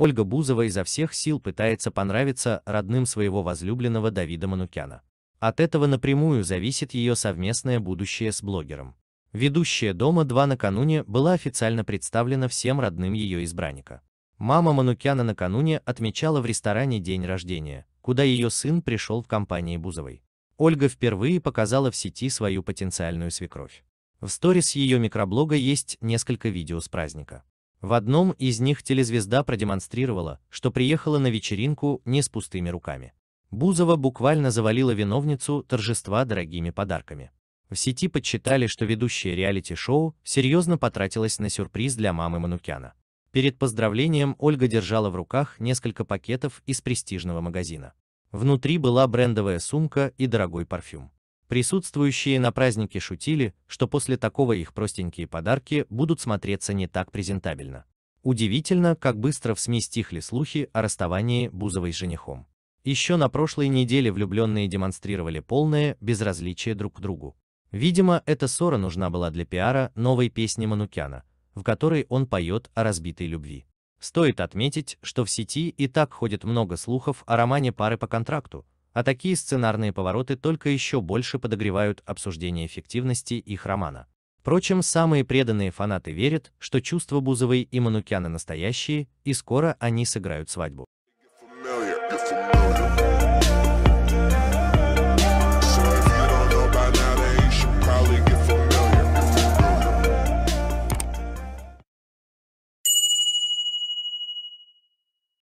Ольга Бузова изо всех сил пытается понравиться родным своего возлюбленного Давида Манукяна. От этого напрямую зависит ее совместное будущее с блогером. Ведущая «Дома-2» накануне была официально представлена всем родным ее избранника. Мама Манукяна накануне отмечала в ресторане день рождения, куда ее сын пришел в компании Бузовой. Ольга впервые показала в сети свою потенциальную свекровь. В сторис ее микроблога есть несколько видео с праздника. В одном из них телезвезда продемонстрировала, что приехала на вечеринку не с пустыми руками. Бузова буквально завалила виновницу торжества дорогими подарками. В сети подсчитали, что ведущая реалити-шоу серьезно потратилась на сюрприз для мамы Манукяна. Перед поздравлением Ольга держала в руках несколько пакетов из престижного магазина. Внутри была брендовая сумка и дорогой парфюм. Присутствующие на празднике шутили, что после такого их простенькие подарки будут смотреться не так презентабельно. Удивительно, как быстро в СМИ стихли слухи о расставании Бузовой с женихом. Еще на прошлой неделе влюбленные демонстрировали полное безразличие друг к другу. Видимо, эта ссора нужна была для пиара новой песни Манукяна, в которой он поет о разбитой любви. Стоит отметить, что в сети и так ходит много слухов о романе пары по контракту, а такие сценарные повороты только еще больше подогревают обсуждение эффективности их романа. Впрочем, самые преданные фанаты верят, что чувства Бузовой и Манукяна настоящие, и скоро они сыграют свадьбу.